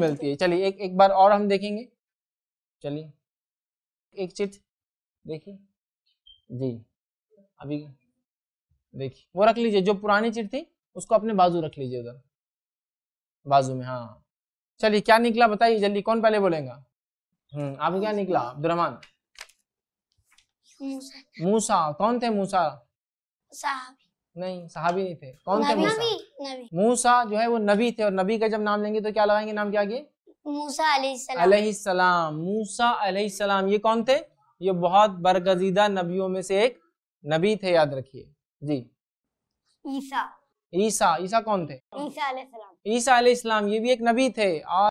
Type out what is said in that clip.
मिलती है चलिए एक एक बार और हम देखेंगे चलिए एक चिट देखिए जी अभी देखिए वो रख लीजिए जो पुरानी चिट थी उसको अपने बाजू रख लीजिए उधर बाजू में हाँ चलिए क्या निकला बताइए जल्दी कौन पहले बोलेगा हम्म आप क्या निकला अब्दुलरहमान मूसा कौन थे मूसा साहब नहीं सहाबी नहीं थे कौन थे मूसा मूसा जो है वो नबी थे और नबी का जब नाम लेंगे तो क्या लगाएंगे नाम क्या आगे मूसा मूसा अलैहिस्सलाम ये कौन थे ये बहुत बरगजीदा नबियों में से एक नबी थे याद रखिए जी ईसा ईसा ईसा कौन थे ईसा अलैहिस्सलाम ये भी एक नबी थे और